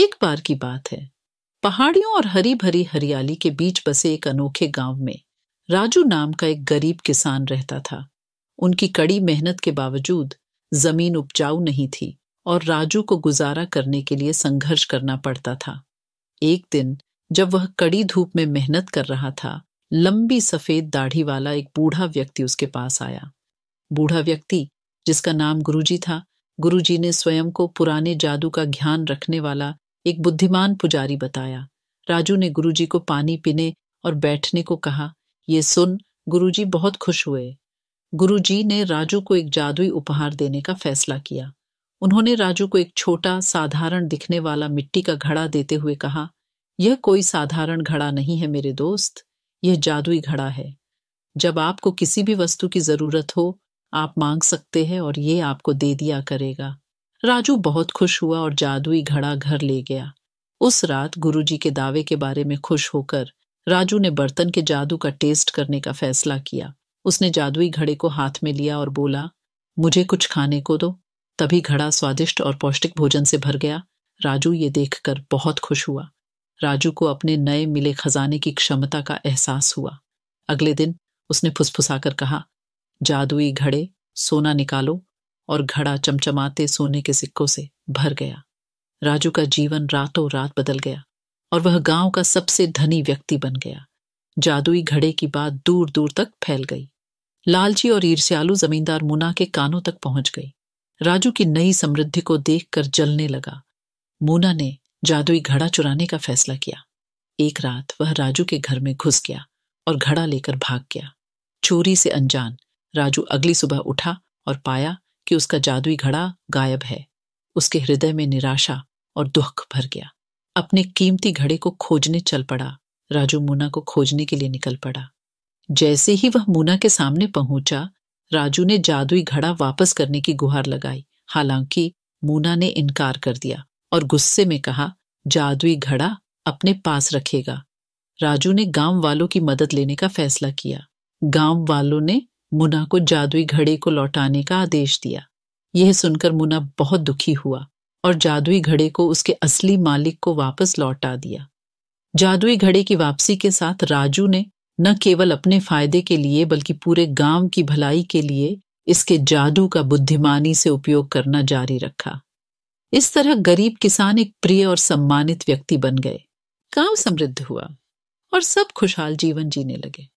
एक बार की बात है पहाड़ियों और हरी भरी हरियाली के बीच बसे एक अनोखे गांव में राजू नाम का एक गरीब किसान रहता था उनकी कड़ी मेहनत के बावजूद जमीन उपजाऊ नहीं थी और राजू को गुजारा करने के लिए संघर्ष करना पड़ता था एक दिन जब वह कड़ी धूप में मेहनत कर रहा था लंबी सफेद दाढ़ी वाला एक बूढ़ा व्यक्ति उसके पास आया बूढ़ा व्यक्ति जिसका नाम गुरुजी था गुरुजी ने स्वयं को पुराने जादू का ज्ञान रखने वाला एक बुद्धिमान पुजारी बताया राजू ने गुरुजी को पानी पीने और बैठने को कहा ये सुन गुरुजी बहुत खुश हुए गुरुजी ने राजू को एक जादुई उपहार देने का फैसला किया उन्होंने राजू को एक छोटा साधारण दिखने वाला मिट्टी का घड़ा देते हुए कहा यह कोई साधारण घड़ा नहीं है मेरे दोस्त यह जादुई घड़ा है जब आपको किसी भी वस्तु की जरूरत हो आप मांग सकते हैं और ये आपको दे दिया करेगा राजू बहुत खुश हुआ और जादुई घड़ा घर ले गया उस रात गुरुजी के दावे के बारे में खुश होकर राजू ने बर्तन के जादू का टेस्ट करने का फैसला किया उसने जादुई घड़े को हाथ में लिया और बोला मुझे कुछ खाने को दो तभी घड़ा स्वादिष्ट और पौष्टिक भोजन से भर गया राजू ये देखकर बहुत खुश हुआ राजू को अपने नए मिले खजाने की क्षमता का एहसास हुआ अगले दिन उसने फुसफुसाकर कहा जादुई घड़े सोना निकालो और घड़ा चमचमाते सोने के सिक्कों से भर गया राजू का जीवन रातों रात बदल गया और वह गांव का सबसे धनी व्यक्ति बन गया जादुई घड़े की बात दूर दूर तक फैल गई लालची और ईर्ष्यालु जमींदार मुना के कानों तक पहुंच गई राजू की नई समृद्धि को देखकर जलने लगा मुना ने जादुई घड़ा चुराने का फैसला किया एक रात वह राजू के घर में घुस गया और घड़ा लेकर भाग गया चोरी से अनजान राजू अगली सुबह उठा और पाया कि उसका जादुई घड़ा गायब है उसके हृदय में निराशा और दुख भर गया अपने कीमती घड़े को खोजने चल पड़ा राजू मूना को खोजने के लिए निकल पड़ा जैसे ही वह मूना के सामने पहुंचा राजू ने जादुई घड़ा वापस करने की गुहार लगाई हालांकि मूना ने इनकार कर दिया और गुस्से में कहा जादुई घड़ा अपने पास रखेगा राजू ने गांव वालों की मदद लेने का फैसला किया गांव वालों ने मुना को जादुई घड़े को लौटाने का आदेश दिया यह सुनकर मुना बहुत दुखी हुआ और जादुई घड़े को उसके असली मालिक को वापस लौटा दिया जादुई घड़े की वापसी के साथ राजू ने न केवल अपने फायदे के लिए बल्कि पूरे गांव की भलाई के लिए इसके जादू का बुद्धिमानी से उपयोग करना जारी रखा इस तरह गरीब किसान एक प्रिय और सम्मानित व्यक्ति बन गए गांव समृद्ध हुआ और सब खुशहाल जीवन जीने लगे